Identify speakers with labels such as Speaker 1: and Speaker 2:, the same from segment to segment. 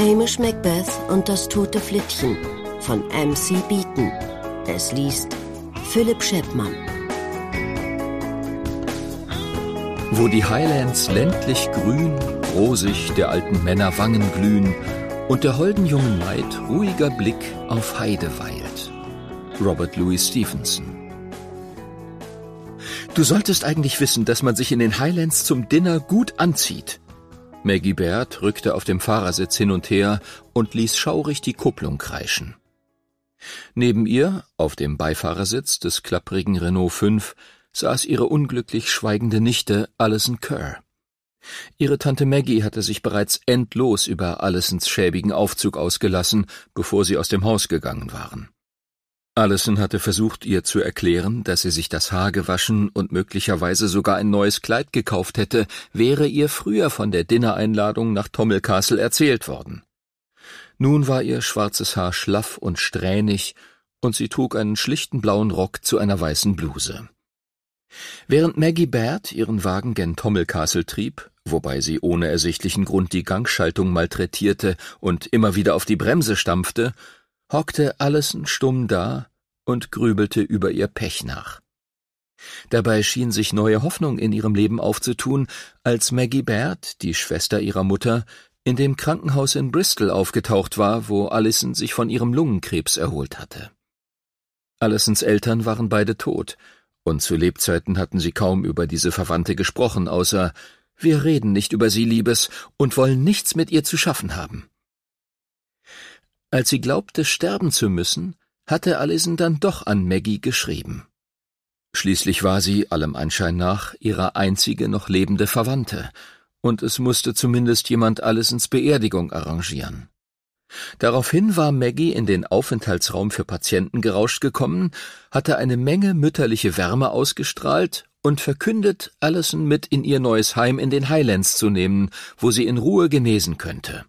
Speaker 1: Hamish Macbeth und das tote Flittchen von MC Beaton. Es liest Philipp Scheppmann. Wo die Highlands ländlich grün, rosig der alten Männer Wangen glühen und der holden jungen Maid ruhiger Blick auf Heide weilt. Robert Louis Stevenson. Du solltest eigentlich wissen, dass man sich in den Highlands zum Dinner gut anzieht. Maggie Baird rückte auf dem Fahrersitz hin und her und ließ schaurig die Kupplung kreischen. Neben ihr, auf dem Beifahrersitz des klapprigen Renault 5, saß ihre unglücklich schweigende Nichte Alison Kerr. Ihre Tante Maggie hatte sich bereits endlos über Alisons schäbigen Aufzug ausgelassen, bevor sie aus dem Haus gegangen waren. Allison hatte versucht, ihr zu erklären, dass sie sich das Haar gewaschen und möglicherweise sogar ein neues Kleid gekauft hätte, wäre ihr früher von der Dinnereinladung nach Tommelcastle erzählt worden. Nun war ihr schwarzes Haar schlaff und strähnig, und sie trug einen schlichten blauen Rock zu einer weißen Bluse. Während Maggie Baird ihren Wagen gen Tommelcastle trieb, wobei sie ohne ersichtlichen Grund die Gangschaltung malträtierte und immer wieder auf die Bremse stampfte, hockte Allison stumm da und grübelte über ihr Pech nach. Dabei schien sich neue Hoffnung in ihrem Leben aufzutun, als Maggie Baird, die Schwester ihrer Mutter, in dem Krankenhaus in Bristol aufgetaucht war, wo Allison sich von ihrem Lungenkrebs erholt hatte. Allisons Eltern waren beide tot, und zu Lebzeiten hatten sie kaum über diese Verwandte gesprochen, außer wir reden nicht über sie, Liebes, und wollen nichts mit ihr zu schaffen haben. Als sie glaubte, sterben zu müssen, hatte Allison dann doch an Maggie geschrieben. Schließlich war sie, allem Anschein nach, ihre einzige noch lebende Verwandte, und es musste zumindest jemand Allisons Beerdigung arrangieren. Daraufhin war Maggie in den Aufenthaltsraum für Patienten gerauscht gekommen, hatte eine Menge mütterliche Wärme ausgestrahlt und verkündet, Allison mit in ihr neues Heim in den Highlands zu nehmen, wo sie in Ruhe genesen könnte.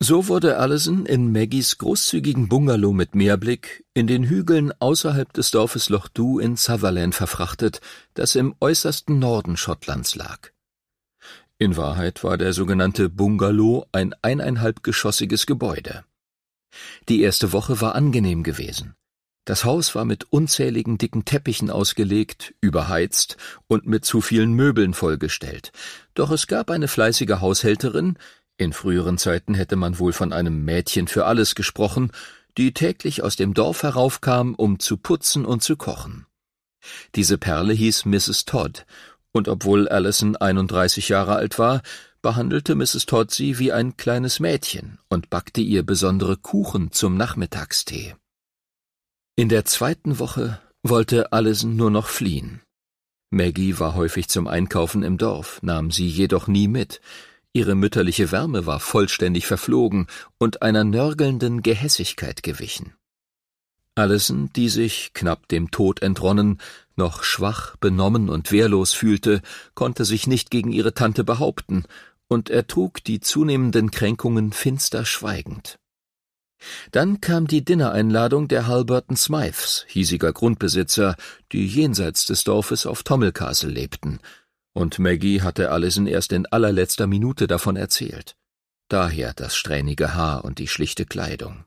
Speaker 1: So wurde Allison in Maggies großzügigen Bungalow mit Meerblick in den Hügeln außerhalb des Dorfes Loch Dhu in Sutherland verfrachtet, das im äußersten Norden Schottlands lag. In Wahrheit war der sogenannte Bungalow ein eineinhalbgeschossiges Gebäude. Die erste Woche war angenehm gewesen. Das Haus war mit unzähligen dicken Teppichen ausgelegt, überheizt und mit zu vielen Möbeln vollgestellt. Doch es gab eine fleißige Haushälterin, in früheren Zeiten hätte man wohl von einem Mädchen für alles gesprochen, die täglich aus dem Dorf heraufkam, um zu putzen und zu kochen. Diese Perle hieß Mrs. Todd, und obwohl Allison 31 Jahre alt war, behandelte Mrs. Todd sie wie ein kleines Mädchen und backte ihr besondere Kuchen zum Nachmittagstee. In der zweiten Woche wollte Allison nur noch fliehen. Maggie war häufig zum Einkaufen im Dorf, nahm sie jedoch nie mit, Ihre mütterliche Wärme war vollständig verflogen und einer nörgelnden Gehässigkeit gewichen. Allison, die sich, knapp dem Tod entronnen, noch schwach, benommen und wehrlos fühlte, konnte sich nicht gegen ihre Tante behaupten und ertrug die zunehmenden Kränkungen finster schweigend. Dann kam die Dinnereinladung der Halberton Smythes, hiesiger Grundbesitzer, die jenseits des Dorfes auf Tommelcastle lebten, und Maggie hatte Allison erst in allerletzter Minute davon erzählt. Daher das strähnige Haar und die schlichte Kleidung.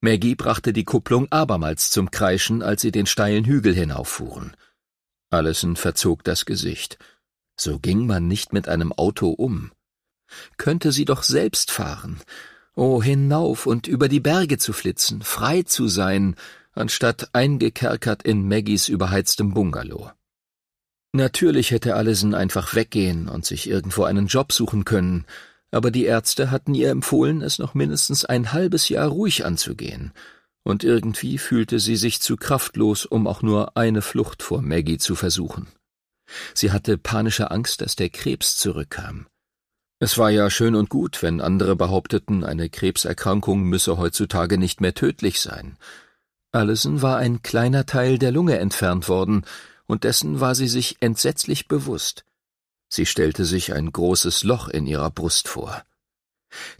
Speaker 1: Maggie brachte die Kupplung abermals zum Kreischen, als sie den steilen Hügel hinauffuhren. Allison verzog das Gesicht. So ging man nicht mit einem Auto um. Könnte sie doch selbst fahren. Oh, hinauf und über die Berge zu flitzen, frei zu sein, anstatt eingekerkert in Maggies überheiztem Bungalow. Natürlich hätte Allison einfach weggehen und sich irgendwo einen Job suchen können, aber die Ärzte hatten ihr empfohlen, es noch mindestens ein halbes Jahr ruhig anzugehen, und irgendwie fühlte sie sich zu kraftlos, um auch nur eine Flucht vor Maggie zu versuchen. Sie hatte panische Angst, dass der Krebs zurückkam. Es war ja schön und gut, wenn andere behaupteten, eine Krebserkrankung müsse heutzutage nicht mehr tödlich sein. Allison war ein kleiner Teil der Lunge entfernt worden, und dessen war sie sich entsetzlich bewusst. Sie stellte sich ein großes Loch in ihrer Brust vor.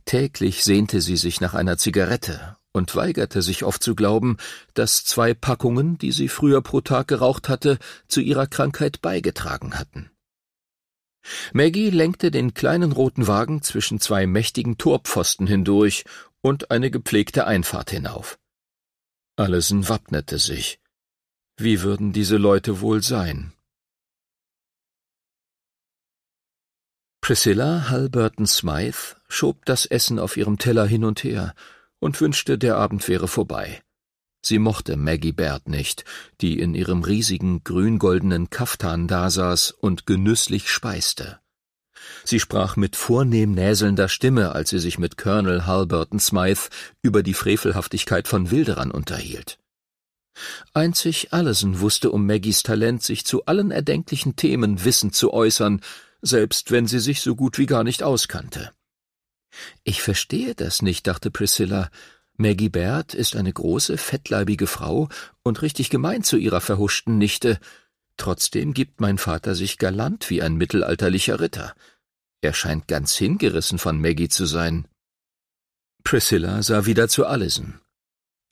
Speaker 1: Täglich sehnte sie sich nach einer Zigarette und weigerte sich oft zu glauben, dass zwei Packungen, die sie früher pro Tag geraucht hatte, zu ihrer Krankheit beigetragen hatten. Maggie lenkte den kleinen roten Wagen zwischen zwei mächtigen Torpfosten hindurch und eine gepflegte Einfahrt hinauf. Allison wappnete sich. Wie würden diese Leute wohl sein? Priscilla Halberton Smythe schob das Essen auf ihrem Teller hin und her und wünschte, der Abend wäre vorbei. Sie mochte Maggie Baird nicht, die in ihrem riesigen grüngoldenen Kaftan dasaß und genüsslich speiste. Sie sprach mit vornehm näselnder Stimme, als sie sich mit Colonel Halberton Smythe über die Frevelhaftigkeit von Wilderern unterhielt. Einzig Allison wusste um Maggies Talent, sich zu allen erdenklichen Themen wissend zu äußern, selbst wenn sie sich so gut wie gar nicht auskannte. Ich verstehe das nicht, dachte Priscilla. Maggie Baird ist eine große, fettleibige Frau und richtig gemein zu ihrer verhuschten Nichte. Trotzdem gibt mein Vater sich galant wie ein mittelalterlicher Ritter. Er scheint ganz hingerissen von Maggie zu sein. Priscilla sah wieder zu Allison.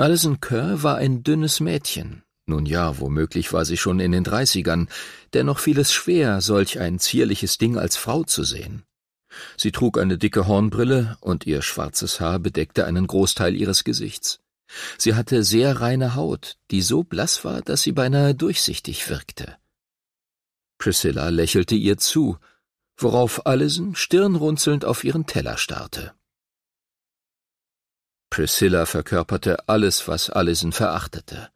Speaker 1: Alison Kerr war ein dünnes Mädchen. Nun ja, womöglich war sie schon in den Dreißigern, dennoch fiel es schwer, solch ein zierliches Ding als Frau zu sehen. Sie trug eine dicke Hornbrille und ihr schwarzes Haar bedeckte einen Großteil ihres Gesichts. Sie hatte sehr reine Haut, die so blass war, dass sie beinahe durchsichtig wirkte. Priscilla lächelte ihr zu, worauf Allison stirnrunzelnd auf ihren Teller starrte. Priscilla verkörperte alles, was Allison verachtete.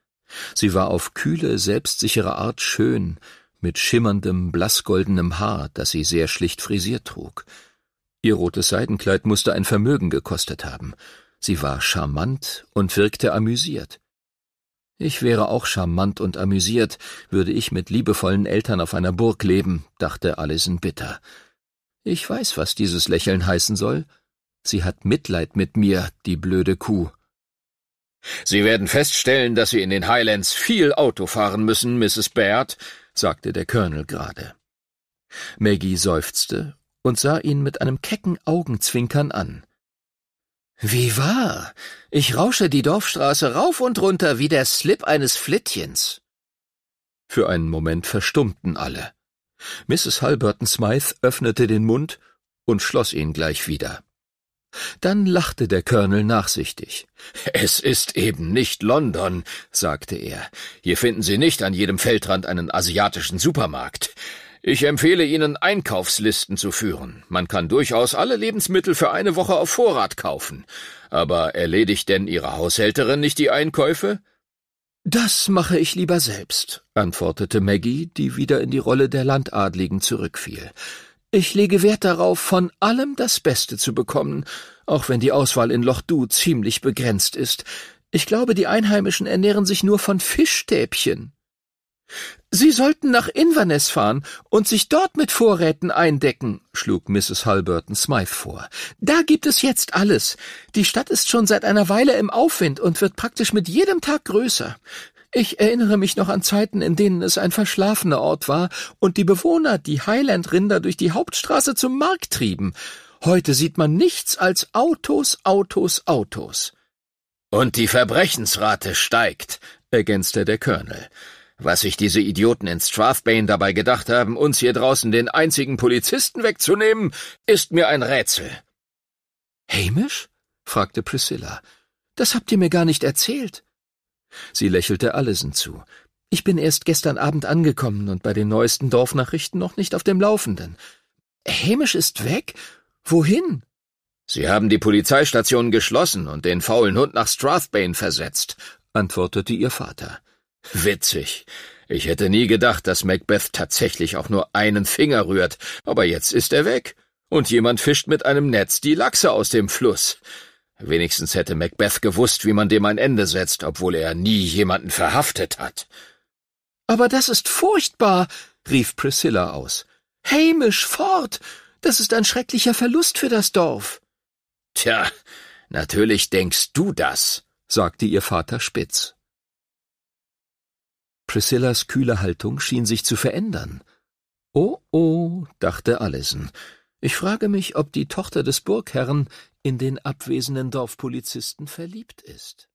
Speaker 1: Sie war auf kühle, selbstsichere Art schön, mit schimmerndem, blassgoldenem Haar, das sie sehr schlicht frisiert trug. Ihr rotes Seidenkleid musste ein Vermögen gekostet haben. Sie war charmant und wirkte amüsiert. Ich wäre auch charmant und amüsiert, würde ich mit liebevollen Eltern auf einer Burg leben, dachte Allison bitter. Ich weiß, was dieses Lächeln heißen soll, Sie hat Mitleid mit mir, die blöde Kuh. Sie werden feststellen, dass Sie in den Highlands viel Auto fahren müssen, Mrs. Baird, sagte der Colonel gerade. Maggie seufzte und sah ihn mit einem kecken Augenzwinkern an. Wie wahr! Ich rausche die Dorfstraße rauf und runter wie der Slip eines Flittchens. Für einen Moment verstummten alle. Mrs. Halberton Smythe öffnete den Mund und schloss ihn gleich wieder. Dann lachte der Colonel nachsichtig. Es ist eben nicht London, sagte er. Hier finden Sie nicht an jedem Feldrand einen asiatischen Supermarkt. Ich empfehle Ihnen, Einkaufslisten zu führen. Man kann durchaus alle Lebensmittel für eine Woche auf Vorrat kaufen. Aber erledigt denn Ihre Haushälterin nicht die Einkäufe? Das mache ich lieber selbst, antwortete Maggie, die wieder in die Rolle der Landadligen zurückfiel. Ich lege Wert darauf, von allem das Beste zu bekommen, auch wenn die Auswahl in Loch Du ziemlich begrenzt ist. Ich glaube, die Einheimischen ernähren sich nur von Fischstäbchen. Sie sollten nach Inverness fahren und sich dort mit Vorräten eindecken, schlug Mrs. Halberton Smythe vor. Da gibt es jetzt alles. Die Stadt ist schon seit einer Weile im Aufwind und wird praktisch mit jedem Tag größer. Ich erinnere mich noch an Zeiten, in denen es ein verschlafener Ort war und die Bewohner die Highland-Rinder durch die Hauptstraße zum Markt trieben. Heute sieht man nichts als Autos, Autos, Autos. Und die Verbrechensrate steigt, ergänzte der Colonel. Was sich diese Idioten in Strathbane dabei gedacht haben, uns hier draußen den einzigen Polizisten wegzunehmen, ist mir ein Rätsel. Hamish? fragte Priscilla. Das habt ihr mir gar nicht erzählt. Sie lächelte Allison zu. Ich bin erst gestern Abend angekommen und bei den neuesten Dorfnachrichten noch nicht auf dem Laufenden. Hämisch ist weg? Wohin? Sie haben die Polizeistation geschlossen und den faulen Hund nach Strathbane versetzt, antwortete ihr Vater. Witzig. Ich hätte nie gedacht, dass Macbeth tatsächlich auch nur einen Finger rührt, aber jetzt ist er weg. Und jemand fischt mit einem Netz die Lachse aus dem Fluss. Wenigstens hätte Macbeth gewusst, wie man dem ein Ende setzt, obwohl er nie jemanden verhaftet hat. Aber das ist furchtbar, rief Priscilla aus. Hamish fort. Das ist ein schrecklicher Verlust für das Dorf. Tja, natürlich denkst du das, sagte ihr Vater spitz. Priscillas kühle Haltung schien sich zu verändern. Oh, oh, dachte Allison. Ich frage mich, ob die Tochter des Burgherrn in den abwesenden Dorfpolizisten verliebt ist.